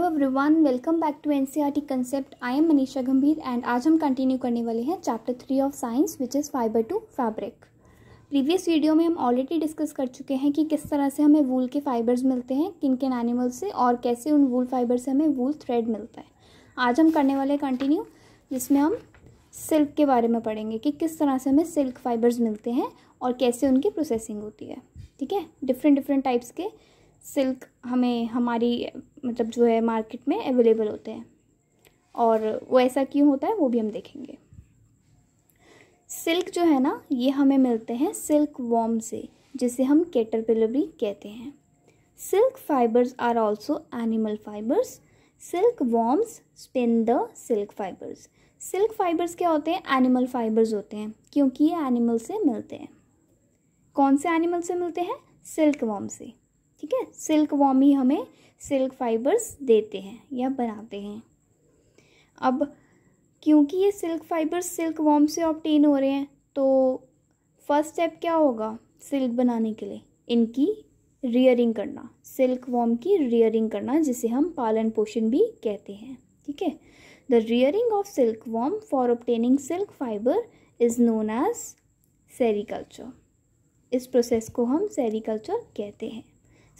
Hello everyone welcome back to NCERT concept I am Manisha Gambhir and आज हम continue करने वाले हैं chapter three of science which is fibre to fabric previous video में हम already discuss कर चुके हैं कि किस तरह से हमें वूल के फाइबर्स मिलते हैं किन किन एनिमल से और कैसे उन वूल फाइबर से हमें वूल थ्रेड मिलता है आज हम करने वाले कंटिन्यू जिसमें हम सिल्क के बारे में पढ़ेंगे कि किस तरह से हमें सिल्क फाइबर्स मिलते हैं और कैसे उनकी प्रोसेसिंग होती है ठीक है डिफरेंट डिफरेंट टाइप्स के सिल्क हमें हमारी मतलब जो है मार्केट में अवेलेबल होते हैं और वो ऐसा क्यों होता है वो भी हम देखेंगे सिल्क जो है ना ये हमें मिलते हैं सिल्क वॉम से जिसे हम केटर भी कहते हैं silk fibres are also animal fibres silk worms spin the silk fibres silk fibres क्या होते हैं एनिमल फाइबर्स होते हैं क्योंकि ये एनिमल से मिलते हैं कौन से एनिमल से मिलते हैं सिल्क वॉम से ठीक है सिल्क वॉम ही हमें सिल्क फाइबर्स देते हैं या बनाते हैं अब क्योंकि ये सिल्क फाइबर्स सिल्क वॉम से ऑप्टेन हो रहे हैं तो फर्स्ट स्टेप क्या होगा सिल्क बनाने के लिए इनकी रियरिंग करना सिल्क वॉम की रियरिंग करना जिसे हम पालन पोषण भी कहते हैं ठीक है the rearing of silk worm for obtaining silk fibre is known as sericulture इस प्रोसेस को हम सेरिकल्चर कहते हैं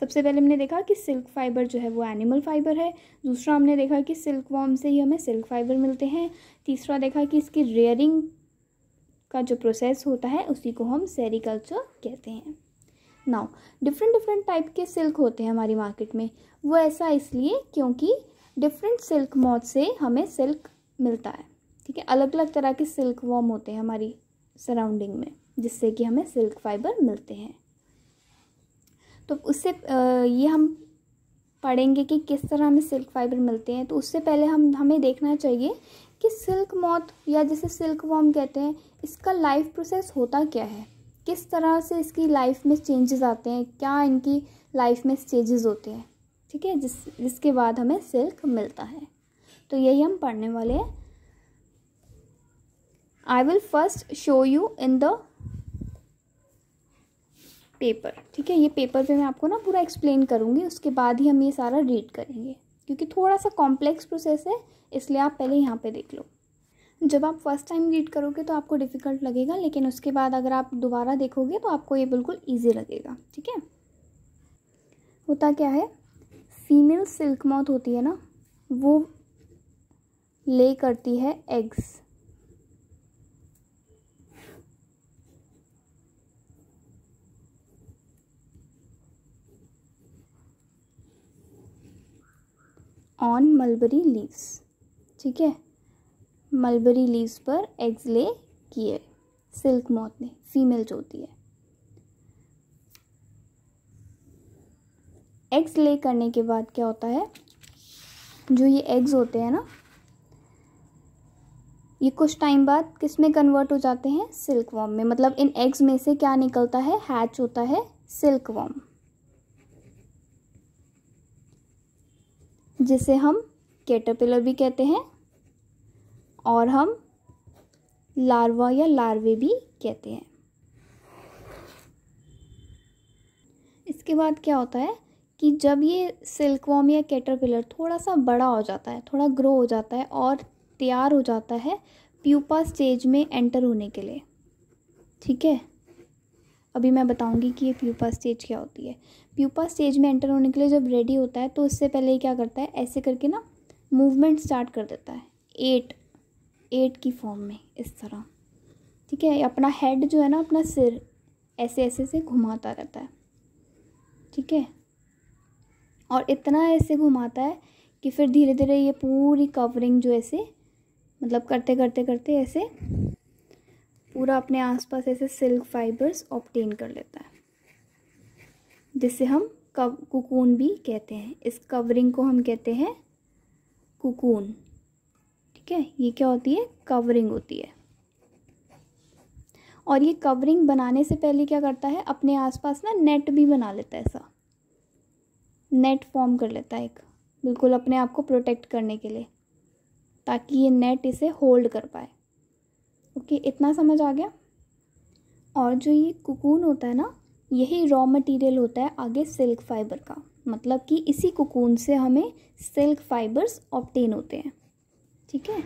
सबसे पहले हमने देखा कि सिल्क फाइबर जो है वो एनिमल फाइबर है दूसरा हमने देखा कि सिल्क वॉर्म से ही हमें सिल्क फाइबर मिलते हैं तीसरा देखा कि इसकी रेयरिंग का जो प्रोसेस होता है उसी को हम सेरिकल्चर कहते हैं नाउ डिफरेंट डिफरेंट टाइप के सिल्क होते हैं हमारी मार्केट में वो ऐसा इसलिए क्योंकि डिफरेंट सिल्क मॉथ से हमें सिल्क मिलता है ठीक है अलग अलग तरह के सिल्क वॉर्म होते हैं हमारी सराउंडिंग में जिससे कि हमें सिल्क फाइबर मिलते हैं तो उससे ये हम पढ़ेंगे कि किस तरह हमें सिल्क फाइबर मिलते हैं तो उससे पहले हम हमें देखना चाहिए कि सिल्क मौत या जिसे सिल्क वॉम कहते हैं इसका लाइफ प्रोसेस होता क्या है किस तरह से इसकी लाइफ में चेंजेस आते हैं क्या इनकी लाइफ में स्टेजेस होते हैं ठीक है जिस जिसके बाद हमें सिल्क मिलता है तो यही हम पढ़ने वाले हैं I will first show you in the paper ठीक है ये पेपर पे मैं आपको ना पूरा एक्सप्लेन करूँगी उसके बाद ही हम ये सारा रीड करेंगे क्योंकि थोड़ा सा कॉम्प्लेक्स प्रोसेस है इसलिए आप पहले यहाँ पे देख लो जब आप फर्स्ट टाइम रीड करोगे तो आपको डिफ़िकल्ट लगेगा लेकिन उसके बाद अगर आप दोबारा देखोगे तो आपको ये बिल्कुल ईजी लगेगा ठीक है होता क्या है फीमेल सिल्क मौत होती है ना वो ले करती है एग्स ऑन मलबरी लीव्स ठीक है मलबरी लीव्स पर एग्स ले किए सिल्क मौत ने फीमेल जो होती है एग्स ले करने के बाद क्या होता है जो ये एग्स होते हैं ना ये कुछ टाइम बाद किस में कन्वर्ट हो जाते हैं सिल्क वॉम में मतलब इन एग्स में से क्या निकलता है हैच होता है सिल्क वॉम जिसे हम कैटरपिलर भी कहते हैं और हम लार्वा या लार्वे भी कहते हैं इसके बाद क्या होता है कि जब ये सिल्कवॉम या कैटरपिलर थोड़ा सा बड़ा हो जाता है थोड़ा ग्रो हो जाता है और तैयार हो जाता है प्यूपा स्टेज में एंटर होने के लिए ठीक है अभी मैं बताऊंगी कि ये प्यूपा स्टेज क्या होती है प्यूपा स्टेज में एंटर होने के लिए जब रेडी होता है तो उससे पहले ही क्या करता है ऐसे करके ना मूवमेंट स्टार्ट कर देता है एट एट की फॉर्म में इस तरह ठीक है अपना हेड जो है ना अपना सिर ऐसे ऐसे से घुमाता रहता है ठीक है और इतना ऐसे घुमाता है कि फिर धीरे धीरे ये पूरी कवरिंग जो ऐसे मतलब करते करते करते ऐसे पूरा अपने आसपास ऐसे सिल्क फाइबर्स ऑप्टेन कर लेता है जिसे हम कव कुकून भी कहते हैं इस कवरिंग को हम कहते हैं कुकून ठीक है ये क्या होती है कवरिंग होती है और ये कवरिंग बनाने से पहले क्या करता है अपने आसपास ना नेट भी बना लेता है ऐसा नेट फॉर्म कर लेता है एक बिल्कुल अपने आप को प्रोटेक्ट करने के लिए ताकि ये नेट इसे होल्ड कर पाए ओके इतना समझ आ गया और जो ये कुकून होता है ना यही रॉ मटेरियल होता है आगे सिल्क फाइबर का मतलब कि इसी कोकून से हमें सिल्क फाइबर्स ऑप्टेन होते हैं ठीक है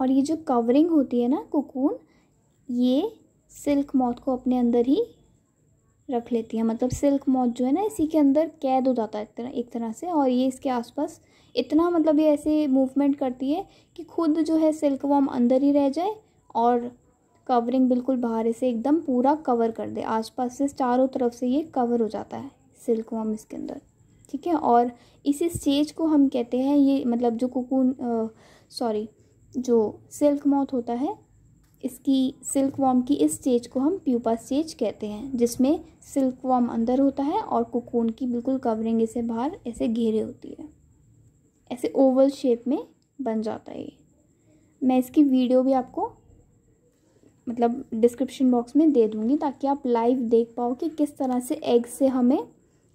और ये जो कवरिंग होती है ना कोकून ये सिल्क मौत को अपने अंदर ही रख लेती है मतलब सिल्क मौत जो है ना इसी के अंदर कैद हो जाता है एक तरह एक तरह से और ये इसके आसपास इतना मतलब ये ऐसे मूवमेंट करती है कि खुद जो है सिल्क वॉम अंदर ही रह जाए और कवरिंग बिल्कुल बाहर से एकदम पूरा कवर कर दे आसपास से चारों तरफ से ये कवर हो जाता है सिल्क वॉम इसके अंदर ठीक है और इसी स्टेज को हम कहते हैं ये मतलब जो कुकून सॉरी जो सिल्क मौत होता है इसकी सिल्क वॉम की इस स्टेज को हम प्यूपा स्टेज कहते हैं जिसमें सिल्क वॉम अंदर होता है और कुकून की बिल्कुल कवरिंग इसे बाहर ऐसे घेरे होती है ऐसे ओवल शेप में बन जाता है ये मैं इसकी वीडियो भी आपको मतलब डिस्क्रिप्शन बॉक्स में दे दूँगी ताकि आप लाइव देख पाओ कि किस तरह से एग से हमें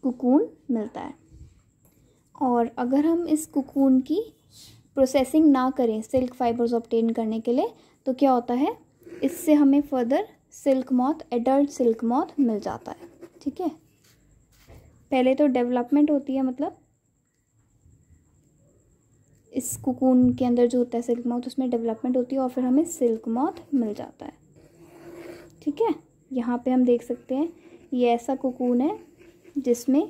कुकून मिलता है और अगर हम इस कुकून की प्रोसेसिंग ना करें सिल्क फाइबर्स ऑप्टेन करने के लिए तो क्या होता है इससे हमें further silk moth adult silk moth मिल जाता है ठीक है पहले तो डेवलपमेंट होती है मतलब इस कुकून के अंदर जो होता है सिल्क माउथ उसमें डेवलपमेंट होती है और फिर हमें सिल्क माउथ मिल जाता है ठीक है यहाँ पे हम देख सकते हैं ये ऐसा कुकून है जिसमें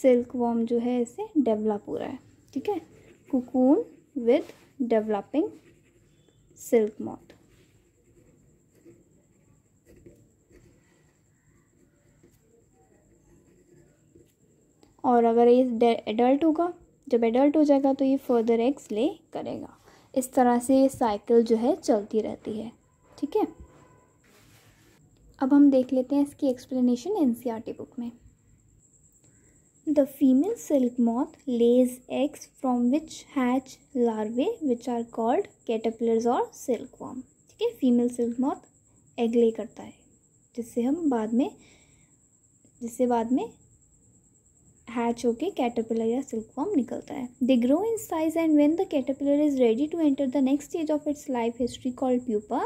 सिल्क वॉम जो है इसे डेवलप हो रहा है ठीक है cocoon with developing silk moth और अगर ये एडल्ट होगा जब एडल्ट हो जाएगा तो ये फर्दर एग्स ले करेगा इस तरह से ये साइकिल जो है चलती रहती है ठीक है अब हम देख लेते हैं इसकी एक्सप्लेनेशन एन बुक में the female silk moth lays eggs from which hatch larvae which are called caterpillars और सिल्क वॉम ठीक है फीमेल सिल्क मॉथ एग ले करता है जिससे हम बाद में जिससे बाद में हैच होके कैटरपिलर या सिल्क फॉर्म निकलता है they grow in size and when the caterpillar is ready to enter the next stage of its life history called pupa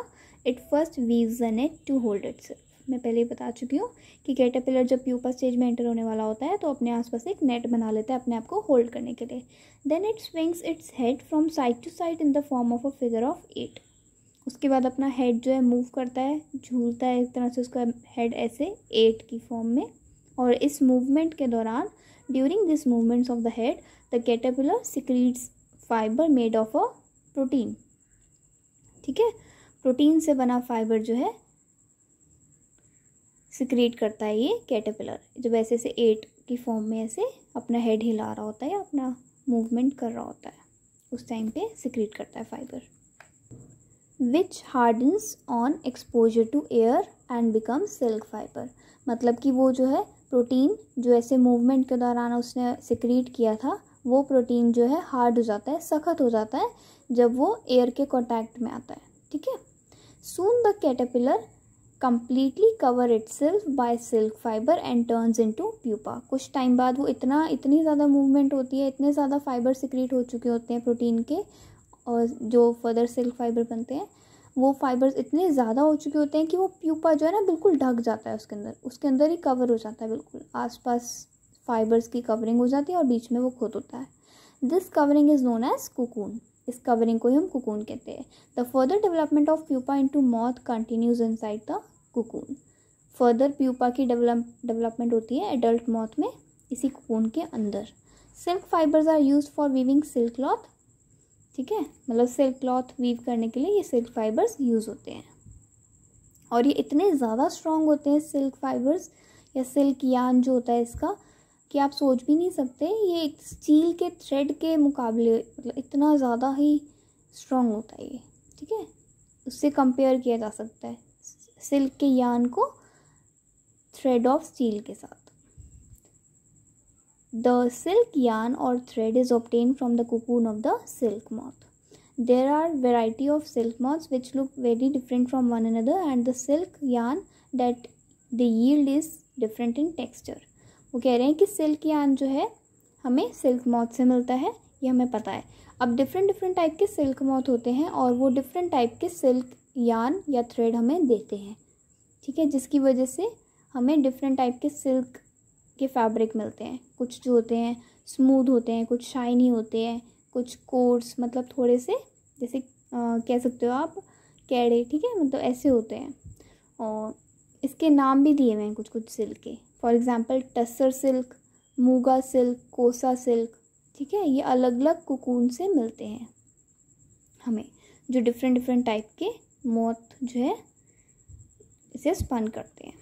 it first weaves an net to hold its मैं पहले ही बता चुकी हूँ कि caterpillar जब pupa stage में enter होने वाला होता है तो अपने आसपास एक नेट बना लेता है अपने आप को होल्ड करने के लिए then it swings its head from side to side in the form of a figure of eight उसके बाद अपना हेड जो है मूव करता है झूलता है एक तरह से उसका हेड ऐसे एट की फॉर्म में और इस मूवमेंट के दौरान during this movements of the head the caterpillar secretes fibre made of a protein ठीक है प्रोटीन से बना फाइबर जो है सिक्रीट करता है ये कैटेपिलर जब ऐसे ऐसे एट की फॉर्म में ऐसे अपना हेड हिला रहा होता है अपना मूवमेंट कर रहा होता है उस टाइम पे सिक्रीट करता है fibre which hardens on exposure to air and become silk fibre मतलब कि वो जो है प्रोटीन जो ऐसे मूवमेंट के दौरान उसने सिक्रीट किया था वो प्रोटीन जो है हार्ड हो जाता है सख्त हो जाता है जब वो एयर के कॉन्टैक्ट में आता है ठीक है soon the caterpillar completely cover itself by silk fibre and turns into pupa कुछ टाइम बाद वो इतना इतनी ज़्यादा मूवमेंट होती है इतने ज़्यादा फाइबर सिक्रीट हो चुके होते हैं प्रोटीन के और जो फर्दर सिल्क फाइबर बनते हैं वो फाइबर्स इतने ज़्यादा हो चुके होते हैं कि वो प्यूपा जो है ना बिल्कुल ढक जाता है उसके अंदर उसके अंदर ही कवर हो जाता है बिल्कुल आसपास फाइबर्स की कवरिंग हो जाती है और बीच में वो खुद होता है this covering is known as cocoon इस कवरिंग को ही हम कुकून कहते हैं the further development of pupa into moth continues inside the cocoon further pupa की डेवलप डेवलपमेंट होती है एडल्ट मॉथ में इसी कुकून के अंदर silk fibres are use for weaving silk cloth ठीक है मतलब सिल्क क्लॉथ वीव करने के लिए ये सिल्क फाइबर्स यूज़ होते हैं और ये इतने ज़्यादा स्ट्रॉन्ग होते हैं सिल्क फाइबर्स या सिल्क यान जो होता है इसका कि आप सोच भी नहीं सकते ये एक स्टील के थ्रेड के मुकाबले मतलब इतना ज़्यादा ही स्ट्रॉन्ग होता है ये ठीक है उससे कंपेयर किया जा सकता है सिल्क के यान को थ्रेड ऑफ स्टील के साथ The silk yarn or thread is obtained from the cocoon of the silk moth. There are variety of silk moths which look very different from one another and the silk yarn that they yield is different in texture. वो कह रहे हैं कि silk यान जो है हमें silk moth से मिलता है ये हमें पता है अब डिफरेंट डिफरेंट टाइप के सिल्क मॉथ होते हैं और वो डिफरेंट टाइप के सिल्क यान या थ्रेड हमें देते हैं ठीक है जिसकी वजह से हमें डिफरेंट टाइप के सिल्क के फैब्रिक मिलते हैं कुछ जो होते हैं स्मूथ होते हैं कुछ शाइनी होते हैं कुछ कोर्स मतलब थोड़े से जैसे आ, कह सकते हो आप कैड़े ठीक है मतलब ऐसे होते हैं और इसके नाम भी दिए हुए हैं कुछ कुछ सिल्क के for example tussar silk muga silk kosa silk ठीक है ये अलग अलग कुकून से मिलते हैं हमें जो डिफरेंट डिफरेंट टाइप के मौत जो है इसे स्पन करते हैं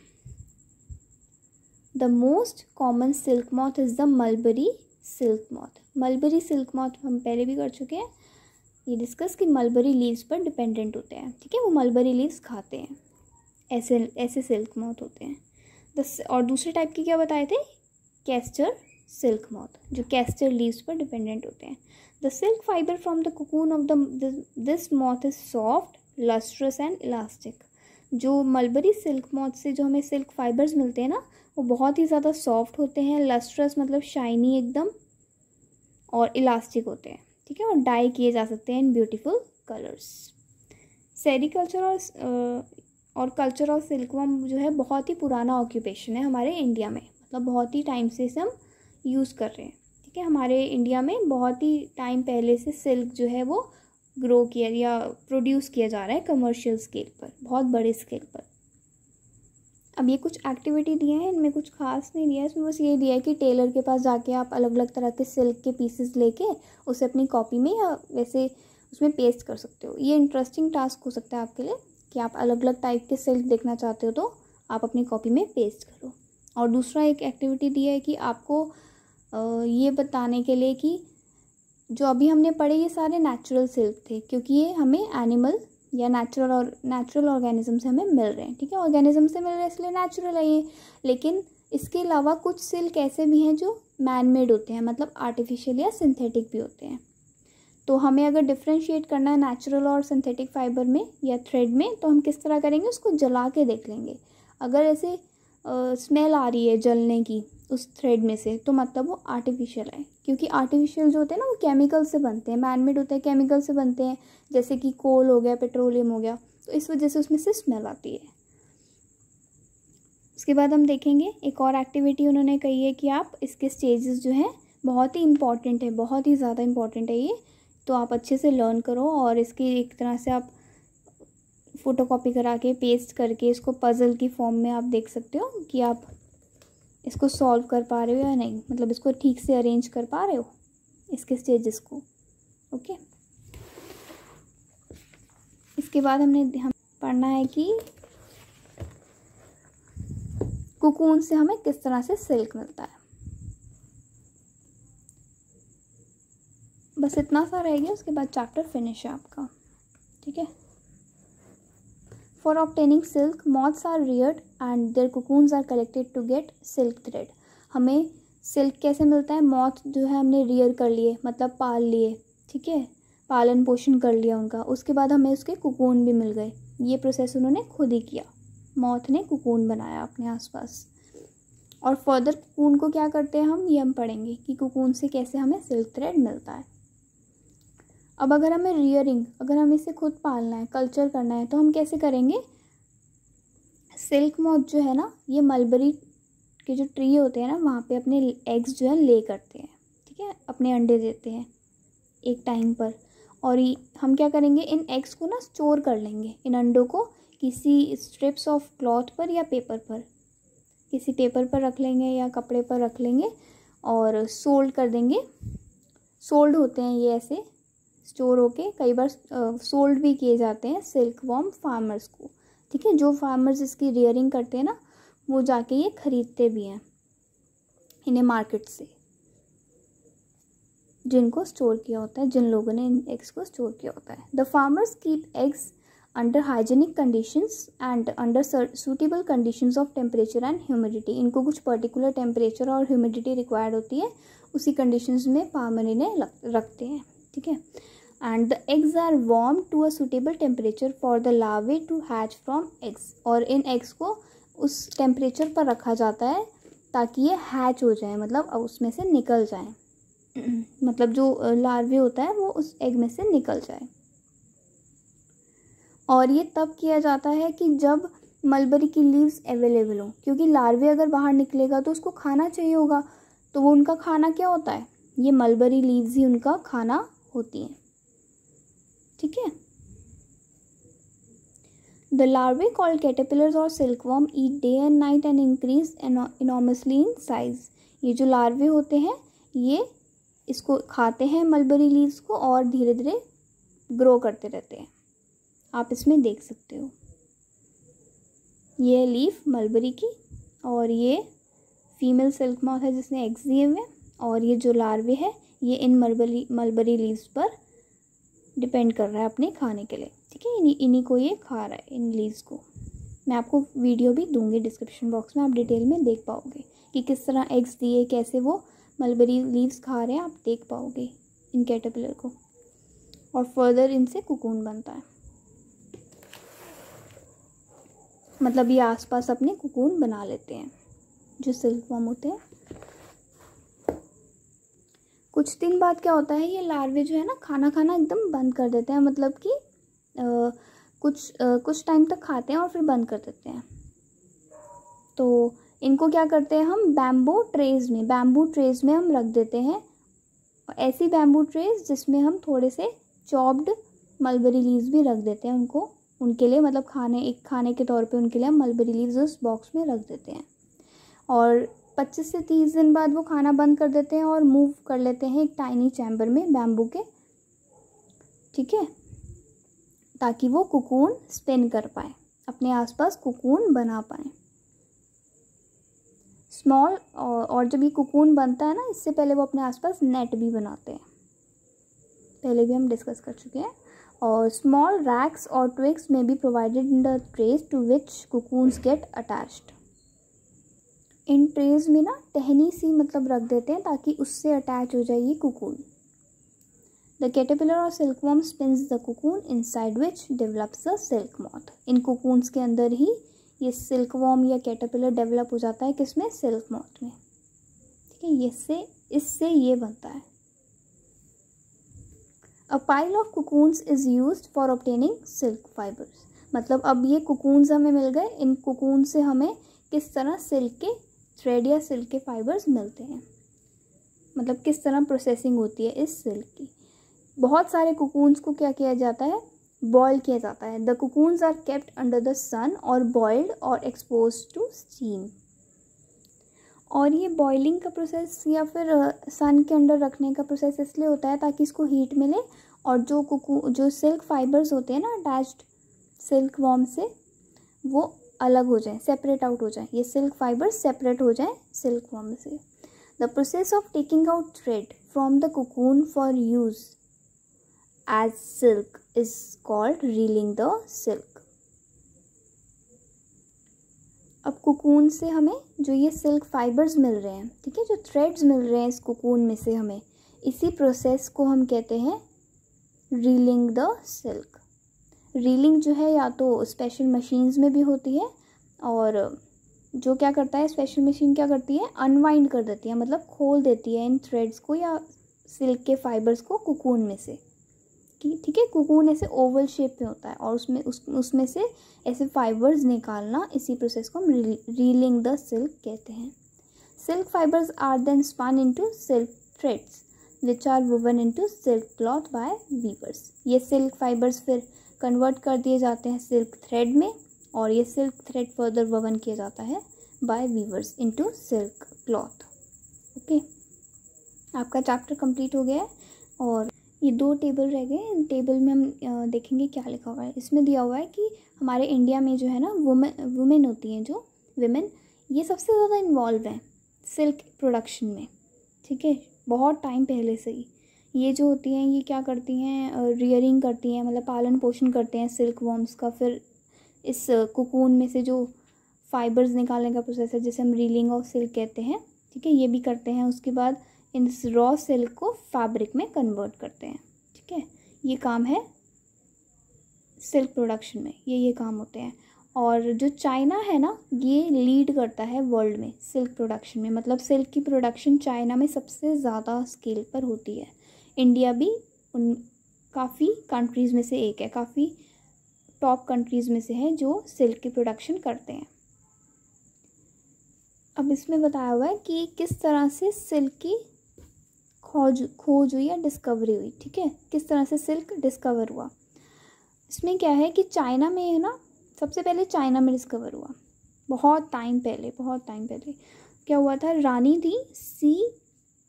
the most common silk moth is the mulberry silk moth mulberry silk moth हम पहले भी कर चुके हैं ये डिस्कस कि मलबरी लीव्स पर डिपेंडेंट होते हैं ठीक है वो मलबरी लीव्स खाते हैं ऐसे ऐसे सिल्क मॉथ होते हैं दस और दूसरे टाइप के क्या बताए थे कैस्टर सिल्क मॉथ जो कैस्टर लीव्स पर डिपेंडेंट होते हैं the silk fibre from the cocoon of the this moth is soft lustrous and elastic जो मलबरी सिल्क मॉथ से जो हमें सिल्क फाइबर्स मिलते हैं ना वो बहुत ही ज़्यादा सॉफ्ट होते हैं लस्ट्रस मतलब शाइनी एकदम और इलास्टिक होते हैं ठीक है और डाई किए जा सकते हैं इन ब्यूटीफुल कलर्स सेरिकल्चर और और कल्चर ऑफ सिल्कवम जो है बहुत ही पुराना ऑक्यूपेशन है हमारे इंडिया में मतलब बहुत ही टाइम से इसे हम यूज़ कर रहे हैं ठीक है हमारे इंडिया में बहुत ही टाइम पहले से सिल्क जो है वो ग्रो किया या प्रोड्यूस किया जा रहा है कमर्शियल स्केल पर बहुत बड़े स्केल पर अब ये कुछ एक्टिविटी दिए हैं इनमें कुछ खास नहीं दिया है इसमें बस ये दिया है कि टेलर के पास जाके आप अलग अलग तरह के सिल्क के पीसेस लेके उसे अपनी कॉपी में या वैसे उसमें पेस्ट कर सकते हो ये इंटरेस्टिंग टास्क हो सकता है आपके लिए कि आप अलग अलग टाइप के सिल्क देखना चाहते हो तो आप अपनी कॉपी में पेस्ट करो और दूसरा एक एक्टिविटी दिया है कि आपको ये बताने के लिए कि जो अभी हमने पढ़े ये सारे नेचुरल सिल्क थे क्योंकि ये हमें एनिमल या नेचुरल और नेचुरल ऑर्गेनिज्म से हमें मिल रहे हैं ठीक है ऑर्गेनिज्म से मिल रहे हैं इसलिए नेचुरल है ये लेकिन इसके अलावा कुछ सिल्क ऐसे भी हैं जो मैन मेड होते हैं मतलब आर्टिफिशियल या सिंथेटिक भी होते हैं तो हमें अगर डिफ्रेंशिएट करना है नेचुरल और सिंथेटिक फाइबर में या थ्रेड में तो हम किस तरह करेंगे उसको जला के देख लेंगे अगर ऐसे स्मेल आ रही है जलने की उस थ्रेड में से तो मतलब वो आर्टिफिशियल है क्योंकि आर्टिफिशियल जो होते हैं ना वो केमिकल से बनते हैं मैनमेड होते हैं केमिकल से बनते हैं जैसे कि कोल हो गया पेट्रोलियम हो गया तो इस वजह से उसमें से स्मेल आती है उसके बाद हम देखेंगे एक और एक्टिविटी उन्होंने कही है कि आप इसके स्टेजेस जो हैं बहुत ही इम्पॉर्टेंट है बहुत ही ज़्यादा इम्पॉर्टेंट है ये तो आप अच्छे से लर्न करो और इसकी एक तरह से आप फ़ोटो कॉपी करा के पेस्ट करके इसको पज़ल की फॉर्म में आप देख सकते हो कि आप इसको सॉल्व कर पा रहे हो या नहीं मतलब इसको ठीक से अरेंज कर पा रहे हो इसके स्टेजेस को ओके इसके बाद हमने हम पढ़ना है कि कुकून से हमें किस तरह से सिल्क मिलता है बस इतना सा रह गया उसके बाद चैप्टर फिनिश है आपका ठीक है For obtaining silk, moths are reared and their cocoons are collected to get silk thread. हमें सिल्क कैसे मिलता है मौत जो है हमने रियर कर लिए मतलब पाल लिए ठीक है पालन पोषण कर लिया उनका उसके बाद हमें उसके कुकून भी मिल गए ये प्रोसेस उन्होंने खुद ही किया मौत ने कुकून बनाया अपने आसपास और फर्दर कुकून को क्या करते हैं हम ये हम पढ़ेंगे कि कुकून से कैसे हमें सिल्क थ्रेड मिलता है अब अगर हमें रियरिंग अगर हमें इसे खुद पालना है कल्चर करना है तो हम कैसे करेंगे सिल्क मॉथ जो है ना ये मलबरी के जो ट्री होते हैं ना वहाँ पे अपने एग्स जो है ले करते हैं ठीक है अपने अंडे देते हैं एक टाइम पर और ये हम क्या करेंगे इन एग्स को ना स्टोर कर लेंगे इन अंडों को किसी स्ट्रिप्स ऑफ क्लॉथ पर या पेपर पर किसी पेपर पर रख लेंगे या कपड़े पर रख लेंगे और सोल्ड कर देंगे सोल्ड होते हैं ये ऐसे स्टोर होके कई बार सोल्ड भी किए जाते हैं सिल्क वॉम फार्मर्स को ठीक है जो फार्मर्स इसकी रियरिंग करते हैं ना वो जाके ये खरीदते भी हैं इन्हें मार्केट से जिनको स्टोर किया होता है जिन लोगों ने इन एग्स को स्टोर किया होता है the farmers keep eggs under hygienic conditions and under suitable conditions of temperature and humidity इनको कुछ पर्टिकुलर टेम्परेचर और ह्यूमिडिटी रिक्वायर्ड होती है उसी कंडीशंस में फार्मर इन्हें रखते हैं ठीक है and the eggs are warm to a suitable temperature for the larvae to hatch from eggs और इन एग्स को उस टेम्परेचर पर रखा जाता है ताकि ये हैच हो जाए मतलब उसमें से निकल जाए मतलब जो लार्वे होता है वो उस एग में से निकल जाए और ये तब किया जाता है कि जब मलबरी की लीव्स अवेलेबल हों क्योंकि लार्वे अगर बाहर निकलेगा तो उसको खाना चाहिए होगा तो वो उनका खाना क्या होता है ये मलबरी लीव्स ही उनका खाना होती हैं ठीक है the larvae called caterpillars or worm eat day and night and increase enormously in size ये जो लार्वे होते हैं ये इसको खाते हैं मलबरी लीव्स को और धीरे धीरे ग्रो करते रहते हैं आप इसमें देख सकते हो ये लीफ मलबरी की और ये फीमेल सिल्क मॉथ है जिसने एग्स दिए हुए और ये जो लार्वे है ये इन मलबरी मलबरी लीव्स पर डिपेंड कर रहा है अपने खाने के लिए ठीक है इन्हीं इन्हीं को ये खा रहा है इन लीव्स को मैं आपको वीडियो भी दूंगी डिस्क्रिप्शन बॉक्स में आप डिटेल में देख पाओगे कि किस तरह एग्स दिए कैसे वो मलबरी लीव्स खा रहे हैं आप देख पाओगे इन कैटेपिलर को और फर्दर इनसे कुकून बनता है मतलब ये आसपास अपने कुकून बना लेते हैं जो सिल्क होते हैं कुछ दिन बाद क्या होता है ये लार्वे जो है ना खाना खाना एकदम बंद कर देते हैं मतलब कि आ, कुछ आ, कुछ टाइम तक खाते हैं और फिर बंद कर देते हैं तो इनको क्या करते हैं हम बैम्बू ट्रेज में बैम्बू ट्रेज में हम रख देते हैं ऐसी बैम्बू ट्रेज जिसमें हम थोड़े से चॉप्ड मलबरी लीव्स भी रख देते हैं उनको उनके लिए मतलब खाने एक खाने के तौर पे उनके लिए हम मलबरी लीव्स उस बॉक्स में रख देते हैं और 25 से 30 दिन बाद वो खाना बंद कर देते हैं और मूव कर लेते हैं एक टाइनी चैम्बर में बैम्बू के ठीक है ताकि वो कुकून स्पिन कर पाए अपने आसपास कुकून बना पाए स्मॉल और जब ये कुकून बनता है ना इससे पहले वो अपने आसपास नेट भी बनाते हैं पहले भी हम डिस्कस कर चुके हैं और स्मॉल रैक्स और ट्विक्स में भी provided in the trays to which cocoons get attached in trays में ना टहनी सी मतलब रख देते हैं ताकि उससे अटैच हो जाए ये cocoon the caterpillar or worm spins the cocoon inside which develops the silk moth इन कुकून्स के अंदर ही ये वॉम या कैटेपिलर डेवलप हो जाता है किसमें सिल्क मॉथ में ठीक है इससे इससे ये बनता है a pile of cocoons is use for obtaining silk fibres मतलब अब ये कुकून्स हमें मिल गए इन कुकून से हमें किस तरह सिल्क के थ्रेड या सिल्क के फाइबर्स मिलते हैं मतलब किस तरह प्रोसेसिंग होती है इस सिल्क की बहुत सारे कुकून्स को क्या किया जाता है बॉयल किया जाता है the cocoons are kept under the sun or boiled और एक्सपोज टू स्टीम और ये बॉयलिंग का प्रोसेस या फिर सन के अंडर रखने का प्रोसेस इसलिए होता है ताकि इसको हीट मिले और जो कुकू जो सिल्क फाइबर्स होते हैं ना अटैच्ड सिल्क वॉम से वो अलग हो जाए सेपरेट आउट हो जाए ये सिल्क फाइबर सेपरेट हो जाए सिल्क वॉम से the process of taking out thread from the cocoon for use as silk is called reeling the silk अब कुकून से हमें जो ये सिल्क फाइबर्स मिल रहे हैं ठीक है जो थ्रेड्स मिल रहे हैं इस कुकून में से हमें इसी प्रोसेस को हम कहते हैं रीलिंग द सिल्क रीलिंग जो है या तो स्पेशल मशीन्स में भी होती है और जो क्या करता है स्पेशल मशीन क्या करती है अनवाइंड कर देती है मतलब खोल देती है इन थ्रेड्स को या सिल्क के फाइबर्स को कुकून में से ठीक है कुकून ऐसे ओवल शेप में होता है और उसमें उस उसमें से ऐसे फाइबर्स निकालना इसी प्रोसेस को हम रीलिंग द सिल्क कहते हैं silk fibres are then spun into silk threads which are woven into silk cloth by weavers ये सिल्क फाइबर्स फिर कन्वर्ट कर दिए जाते हैं सिल्क थ्रेड में और ये सिल्क थ्रेड फर्दर ववन किया जाता है by weavers into silk cloth okay आपका चैप्टर कंप्लीट हो गया है और ये दो टेबल रह गए टेबल में हम देखेंगे क्या लिखा हुआ है इसमें दिया हुआ है कि हमारे इंडिया में जो है ना वुमेन वुमेन होती हैं जो वुमेन ये सबसे ज़्यादा इन्वॉल्व हैं सिल्क प्रोडक्शन में ठीक है बहुत टाइम पहले से ही ये जो होती हैं ये क्या करती हैं रियरिंग करती हैं मतलब पालन पोषण करते हैं सिल्क वॉम्स का फिर इस कोकून में से जो फाइबर्स निकालने का प्रोसेस है जिसे हम रीलिंग ऑफ सिल्क कहते हैं ठीक है ये भी करते हैं उसके बाद इन रॉ सिल्क को फैब्रिक में कन्वर्ट करते हैं ठीक है ये काम है सिल्क प्रोडक्शन में ये ये काम होते हैं और जो चाइना है ना ये लीड करता है वर्ल्ड में सिल्क प्रोडक्शन में मतलब सिल्क की प्रोडक्शन चाइना में सबसे ज़्यादा स्केल पर होती है इंडिया भी उन काफ़ी कंट्रीज़ में से एक है काफ़ी टॉप कंट्रीज़ में से है जो सिल्क की प्रोडक्शन करते हैं अब इसमें बताया हुआ है कि किस तरह से सिल्क की खोज खोज हुई या डिस्कवरी हुई ठीक है किस तरह से सिल्क डिस्कवर हुआ इसमें क्या है कि चाइना में है ना सबसे पहले चाइना में डिस्कवर हुआ बहुत टाइम पहले बहुत टाइम पहले क्या हुआ था रानी थी सी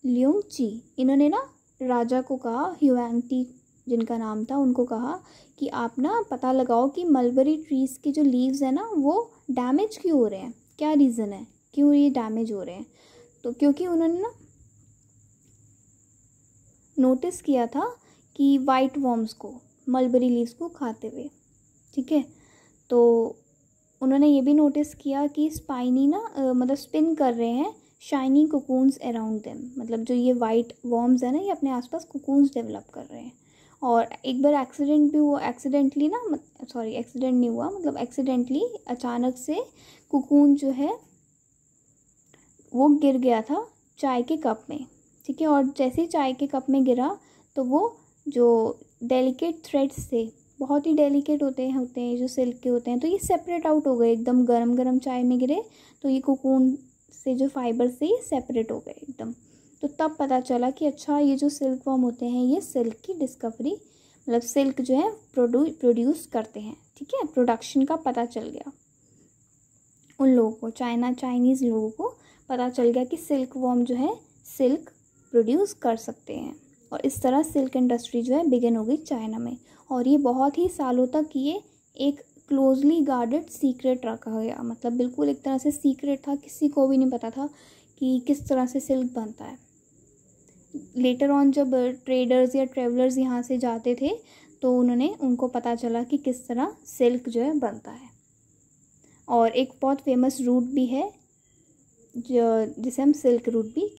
ल्यूंग ची इन्होंने ना राजा को कहा ह्यूएंटी जिनका नाम था उनको कहा कि आप ना पता लगाओ कि मलबरी ट्रीज़ के जो लीव्स हैं ना वो डैमेज क्यों हो रहे हैं क्या रीज़न है क्यों ये डैमेज हो रहे हैं तो क्योंकि उन्होंने ना नोटिस किया था कि वाइट वॉम्स को मलबरी लीव्स को खाते हुए ठीक है तो उन्होंने ये भी नोटिस किया कि स्पाइनी ना मतलब स्पिन कर रहे हैं शाइनी कोकून्स अराउंड देम मतलब जो ये वाइट वॉर्म्स है ना ये अपने आसपास कोकून्स डेवलप कर रहे हैं और एक बार एक्सीडेंट भी हुआ एक्सीडेंटली ना सॉरी एक्सीडेंट नहीं हुआ मतलब एक्सीडेंटली अचानक से कुकून जो है वो गिर गया था चाय के कप में ठीक है और जैसे ही चाय के कप में गिरा तो वो जो डेलिकेट थ्रेड्स थे बहुत ही डेलिकेट होते हैं होते हैं जो सिल्क के होते हैं तो ये सेपरेट आउट हो गए एकदम गरम गरम चाय में गिरे तो ये कोकून से जो फाइबर से ये सेपरेट हो गए एकदम तो तब पता चला कि अच्छा ये जो सिल्क वॉर्म होते हैं ये सिल्क की डिस्कवरी मतलब सिल्क जो है प्रोड्यू प्रोड्यूस करते हैं ठीक है प्रोडक्शन का पता चल गया उन लोगों को चाइना चाइनीज़ लोगों को पता चल गया कि सिल्क वॉर्म जो है सिल्क प्रोड्यूस कर सकते हैं और इस तरह सिल्क इंडस्ट्री जो है बिगिन हो गई चाइना में और ये बहुत ही सालों तक ये एक क्लोजली गार्डेड सीक्रेट रखा गया मतलब बिल्कुल एक तरह से सीक्रेट था किसी को भी नहीं पता था कि किस तरह से सिल्क बनता है लेटर ऑन जब ट्रेडर्स या ट्रेवलर्स यहाँ से जाते थे तो उन्होंने उनको पता चला कि किस तरह सिल्क जो है बनता है और एक बहुत फेमस रूट भी है जो जिसे हम सिल्क रूट भी